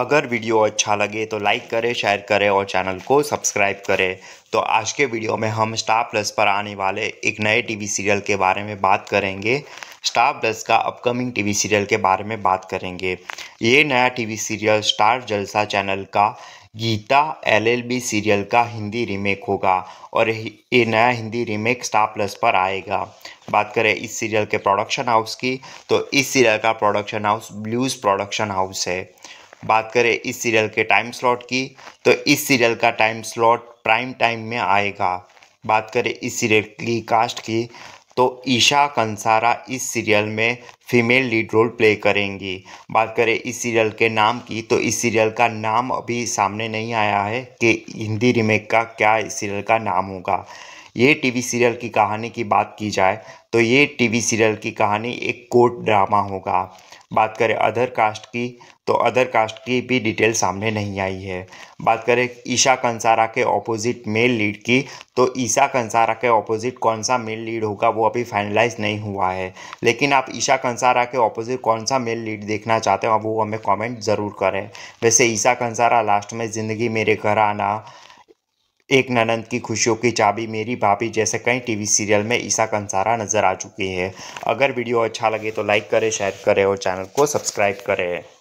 अगर वीडियो अच्छा लगे तो लाइक करें शेयर करें और चैनल को सब्सक्राइब करें तो आज के वीडियो में हम स्टार प्लस पर आने वाले एक नए टीवी सीरियल के बारे में बात करेंगे स्टार प्लस का अपकमिंग टीवी सीरियल के बारे में बात करेंगे ये नया TV serial Star Jalsha channel का गीता एलएलबी सीरियल का हिंदी रीमेक होगा और ये नया हिंदी रीमेक स्टार प्लस पर आएगा बात करें इस सीरियल के प्रोडक्शन हाउस की तो इस सीरियल का production house Blues production house है बात करें इस सीरियल के टाइम स्लॉट की तो इस सीरियल का टाइम स्लॉट प्राइम टाइम में आएगा बात करें इस सीरियल की कास्ट की तो ईशा कंसारा इस सीरियल में फीमेल लीड रोल प्ले करेंगी बात करें इस सीरियल के नाम की तो इस सीरियल का नाम अभी सामने नहीं आया है कि हिंदी रिमेक का क्या इस सीरियल का नाम होगा ये टीवी सीरियल की कहानी की बात की जाए तो ये टीवी सीरियल की कहानी एक कोर्ट ड्रामा होगा बात करें अदर कास्ट की तो अदर कास्ट की भी डिटेल सामने नहीं आई है बात करें ईशा कंसारा के ऑपोजिट मेल लीड की तो ईशा कंसारा के ऑपोजिट कौन सा मेल लीड होगा वो अभी फाइनलाइज नहीं हुआ है लेकिन आप ईशा कंसारा के ऑपोजिट कौन सा मेल लीड देखना चाहते हो वो हमें कमेंट ज़रूर करें वैसे ईशा कंसारा लास्ट में ज़िंदगी मेरे घर आना एक ननंद की खुशियों की चाबी मेरी भाभी जैसे कई टीवी सीरियल में ईसा कंसारा नजर आ चुकी है अगर वीडियो अच्छा लगे तो लाइक करें शेयर करें और चैनल को सब्सक्राइब करें